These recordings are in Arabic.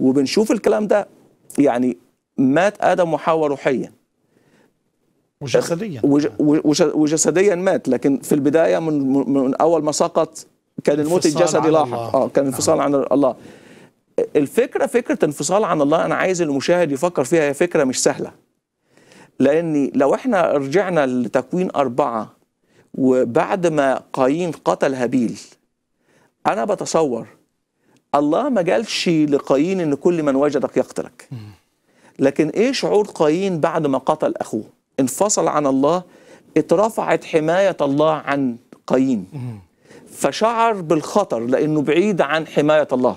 وبنشوف الكلام ده يعني مات ادم وحواء روحيا وجسديا وجسديا مات لكن في البدايه من من اول ما سقط كان الموت الجسدي لاحق اه كان انفصال نعم. عن الله الفكره فكره انفصال عن الله انا عايز المشاهد يفكر فيها هي فكره مش سهله لان لو احنا رجعنا لتكوين أربعة وبعد ما قايين قتل هابيل انا بتصور الله ما جالش لقايين ان كل من وجدك يقتلك لكن ايه شعور قايين بعد ما قتل اخوه انفصل عن الله اترفعت حماية الله عن قايين فشعر بالخطر لانه بعيد عن حماية الله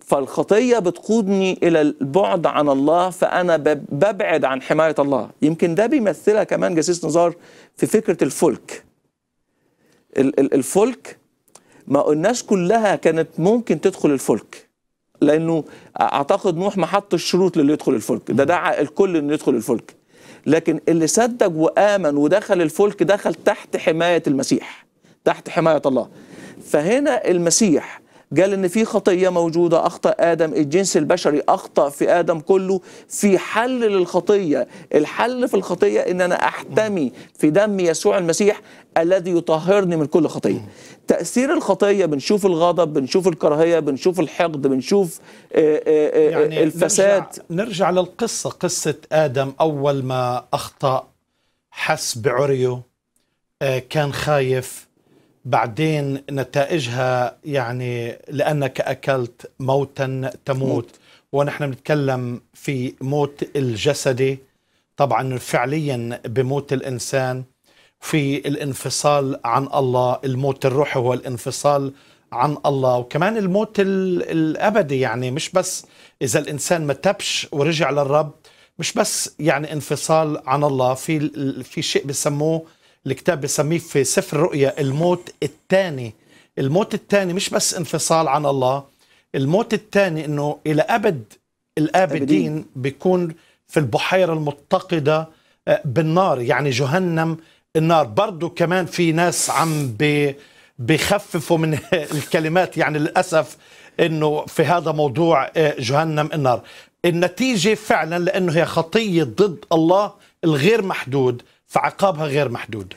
فالخطية بتقودني إلى البعد عن الله فأنا ببعد عن حماية الله يمكن ده بيمثلها كمان جسيس نزار في فكرة الفلك الفلك ما الناس كلها كانت ممكن تدخل الفلك لانه اعتقد نوح ما حطش شروط للي يدخل الفلك ده دعا الكل انه يدخل الفلك لكن اللي صدق وامن ودخل الفلك دخل تحت حمايه المسيح تحت حمايه الله فهنا المسيح قال ان في خطيه موجوده اخطا ادم الجنس البشري اخطا في ادم كله في حل للخطيه الحل في الخطيه ان انا احتمي في دم يسوع المسيح الذي يطهرني من كل خطيه تاثير الخطيه بنشوف الغضب بنشوف الكراهيه بنشوف الحقد بنشوف آه، آه، آه، يعني الفساد نرجع, نرجع للقصه قصه ادم اول ما اخطا حس بعريه كان خايف بعدين نتائجها يعني لأنك أكلت موتا تموت ونحن بنتكلم في موت الجسدي طبعا فعليا بموت الإنسان في الانفصال عن الله الموت الروحي هو الانفصال عن الله وكمان الموت الأبدي يعني مش بس إذا الإنسان ما تبش ورجع للرب مش بس يعني انفصال عن الله في في شيء بسموه الكتاب بسميه في سفر الرؤيا الموت الثاني الموت الثاني مش بس انفصال عن الله الموت الثاني انه الى ابد الابدين بيكون في البحيره المتقده آه، بالنار يعني جهنم النار برضه كمان في ناس عم بخففوا من الكلمات يعني للاسف انه في هذا موضوع آه، جهنم النار النتيجه فعلا لانه هي خطيه ضد الله الغير محدود فعقابها غير محدود